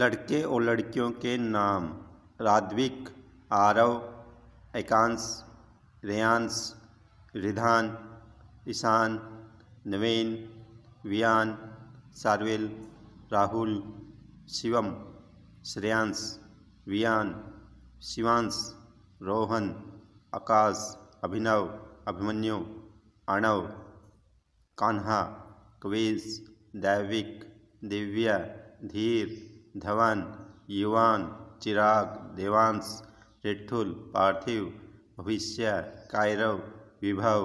लड़के और लड़कियों के नाम राधविक आरव एकांश रेयांश रिधान ईशान नवीन वियान सारवेल राहुल शिवम श्रेयांश वियान शिवांश रोहन आकाश अभिनव अभिमन्यु अणव कान्हा कवेश दैविक दिव्या धीर धवन युवान चिराग देवांश रिठुल पार्थिव भविष्य कायरव विभव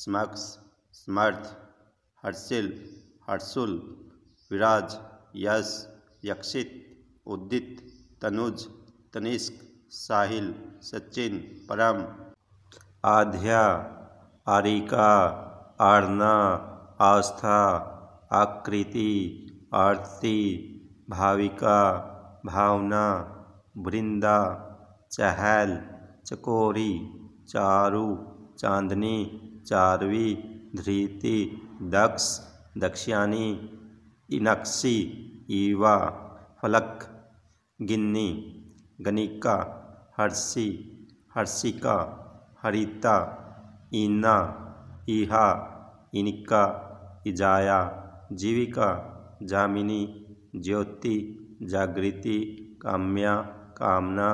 स्मक्ष समर्थ हर्षिल हर्षुल विराज यश यक्षित उदित तनुज तनिष्क साहिल सचिन परम आध्या आरिका आर्ना आस्था आकृति आरती भाविका भावना वृंदा चहल चकोरी चारू चांदनी चारवी धृति दक्ष दक्षिणी इनक्सी ईवा फलक गिन्नी गणिका हर्षी हर्षिका हरिता ईना ईहा इनिका इजाया जीविका जामिनी ज्योति जागृति काम्या कामना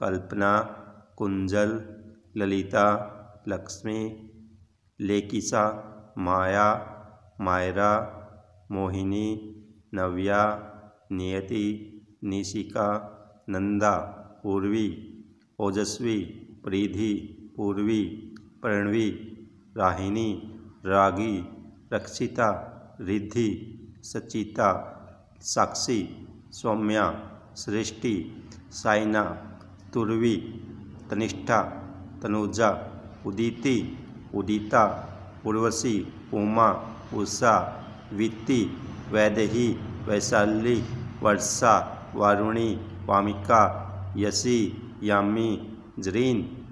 कल्पना कुंजल ललिता लक्ष्मी लेकिसा माया मायरा मोहिनी नव्या नियति निशिका नंदा पूर्वी ओजस्वी प्रीधि पूर्वी प्रणवी राहिनी रागी रक्षिता रिद्धि सचिता साक्षी सौम्या सृष्टि साइना तुर्वी तनिष्ठा तनुजा उदिति उदिता उर्वशी उमा उषा वित्ति वैदेही वैशाली वर्षा वारुणी वामिका यशी यामी जरीन